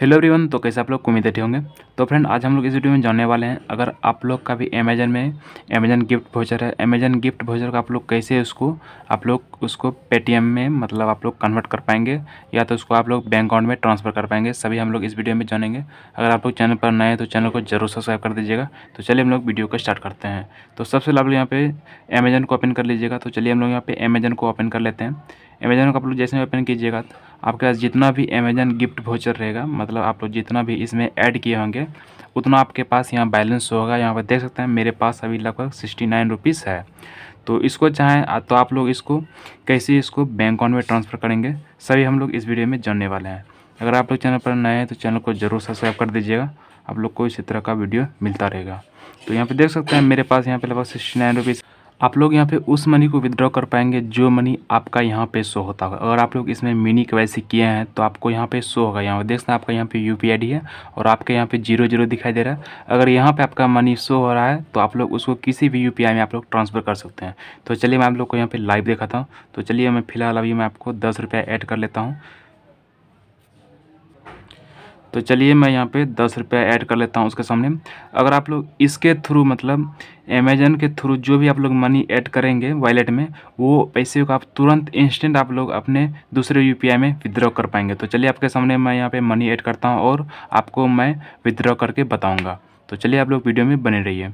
hello everyone तो कैसे आप लोग उम्मीद है होंगे तो फ्रेंड आज हम लोग इस वीडियो में जानने वाले हैं अगर आप लोग का भी अमेजन में अमेजन गिफ्ट भोजर है अमेजन गिफ्ट भोजर का आप लोग कैसे उसको आप लोग उसको पेटीएम में मतलब आप लोग कन्वर्ट कर पाएंगे या तो उसको आप लोग बैंक अकाउंट में ट्रांसफ़र कर पाएंगे सभी हम लोग इस वीडियो में जानेंगे अगर आप लोग चैनल पर नए हैं तो चैनल को जरूर सब्सक्राइब कर दीजिएगा तो चलिए हम लोग वीडियो को स्टार्ट करते हैं तो सबसे पहले आप लोग यहाँ पर अमेजन को ओपन कर लीजिएगा तो चलिए हम लोग यहाँ पर अमेजन को ओपन कर लेते हैं अमेजन को आप लोग जैसे ओपन कीजिएगा आपके पास जितना भी अमेजन गिफ्ट वाउचर रहेगा मतलब आप लोग जितना भी इसमें ऐड किए होंगे उतना आपके पास यहाँ बैलेंस होगा यहाँ पर देख सकते हैं मेरे पास अभी लगभग सिक्सटी नाइन रुपीज़ है तो इसको चाहें तो आप लोग इसको कैसे इसको बैंक अकाउंट में ट्रांसफ़र करेंगे सभी हम लोग इस वीडियो में जानने वाले हैं अगर आप लोग चैनल पर नए हैं तो चैनल को ज़रूर सब्सक्राइब कर दीजिएगा आप लोग को इसी तरह का वीडियो मिलता रहेगा तो यहाँ पर देख सकते हैं मेरे पास यहाँ पर लगभग सिक्सटी नाइन रुपीज़ आप लोग यहाँ पे उस मनी को विदड्रॉ कर पाएंगे जो मनी आपका यहाँ पे शो होता होगा अगर आप लोग इसमें मिनी के किए हैं तो आपको यहाँ पे शो होगा यहाँ पे देख सकते हैं आपका यहाँ पे यू पी है और आपके यहाँ पे जीरो जीरो दिखाई दे रहा है अगर यहाँ पे आपका मनी शो हो रहा है तो आप लोग उसको किसी भी यू में आप लोग ट्रांसफ़र कर सकते हैं तो चलिए मैं आप लोग को यहाँ पर लाइव दिखाता हूँ तो चलिए मैं फिलहाल अभी मैं आपको दस रुपया ऐड कर लेता हूँ तो चलिए मैं यहाँ पे दस रुपया ऐड कर लेता हूँ उसके सामने अगर आप लोग इसके थ्रू मतलब अमेजन के थ्रू जो भी आप लोग मनी ऐड करेंगे वॉलेट में वो पैसे को आप तुरंत इंस्टेंट आप लोग अपने दूसरे यू में विदड्रॉ कर पाएंगे तो चलिए आपके सामने मैं यहाँ पर मनी ऐड करता हूँ और आपको मैं विदड्रॉ करके बताऊँगा तो चलिए आप लोग वीडियो में बने रहिए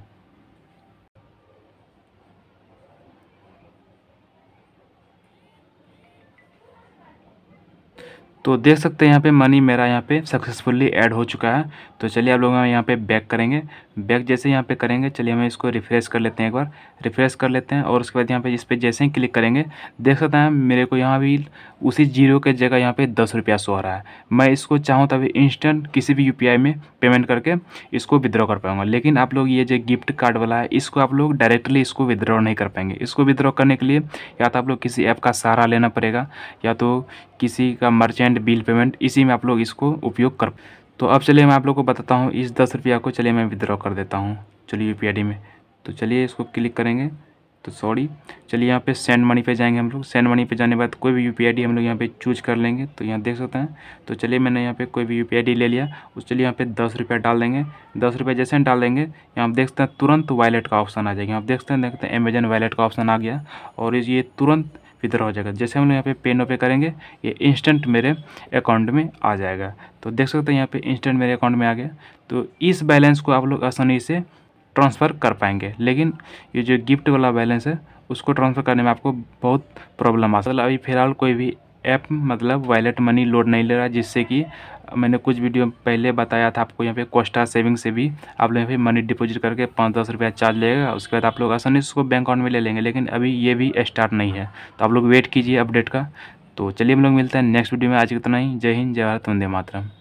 तो देख सकते हैं यहाँ पे मनी मेरा यहाँ पे सक्सेसफुली ऐड हो चुका है तो चलिए आप लोग यहाँ पे बैक करेंगे बैक जैसे यहाँ पे करेंगे चलिए हमें इसको रिफ़्रेश कर लेते हैं एक बार रिफ़्रेश कर लेते हैं और उसके बाद यहाँ पे इस पर जैसे ही क्लिक करेंगे देख सकते हैं मेरे को यहाँ भी उसी जीरो के जगह यहाँ पे दस रुपया सो रहा है मैं इसको चाहूँ तभी इंस्टेंट किसी भी यू में पेमेंट करके इसको विद्रॉ कर पाऊँगा लेकिन आप लोग ये जो गिफ्ट कार्ड वाला है इसको आप लोग डायरेक्टली इसको विद्रॉ नहीं कर पाएंगे इसको विद्रॉ करने के लिए या तो आप लोग किसी ऐप का सहारा लेना पड़ेगा या तो किसी का मर्चेंट बिल पेमेंट इसी में आप लोग इसको उपयोग कर तो अब चलिए मैं आप लोग को बताता हूँ इस दस रुपया को चलिए मैं विदड्रॉ कर देता हूँ चलिए यू में तो चलिए इसको क्लिक करेंगे तो सॉरी चलिए यहाँ पे सेंड मनी पे जाएंगे हम लोग सेंड मनी पे जाने के बाद कोई भी यू पी हम लोग यहाँ पे चूज कर लेंगे तो यहाँ देख सकते हैं तो चलिए मैंने यहाँ पे कोई भी यू पी ले लिया उस चलिए यहाँ पे दस रुपया डाल देंगे दस रुपया जैसे डाल देंगे यहाँ देखते देख सकते हैं तुरंत वैलेट का ऑप्शन आ जाएगा आप देखते हैं देखते हैं अमेजन वैलेट का ऑप्शन आ गया और ये तुरंत विदड्रॉ हो जाएगा जैसे हम लोग यहाँ पे पे नो पे करेंगे ये इंस्टेंट मेरे अकाउंट में आ जाएगा तो देख सकते हैं यहाँ पे इंस्टेंट मेरे अकाउंट में आ गया तो इस बैलेंस को आप लोग आसानी से ट्रांसफ़र कर पाएंगे लेकिन ये जो गिफ्ट वाला बैलेंस है उसको ट्रांसफ़र करने में आपको बहुत प्रॉब्लम आ सकता अभी फ़िलहाल कोई भी ऐप मतलब वॉलेट मनी लोड नहीं ले रहा जिससे कि मैंने कुछ वीडियो पहले बताया था आपको यहाँ पे कोस्टा सेविंग से भी आप लोग यहाँ पे मनी डिपॉजिट करके पाँच दस रुपया चार्ज लेगा उसके बाद आप लोग आसानी से उसको बैंक अकाउंट में ले लेंगे लेकिन अभी ये भी स्टार्ट नहीं है तो आप लोग वेट कीजिए अपडेट का तो चलिए हम लोग मिलते हैं नेक्स्ट वीडियो में आज कितना ही जय हिंद जय भारत वंदे मातरम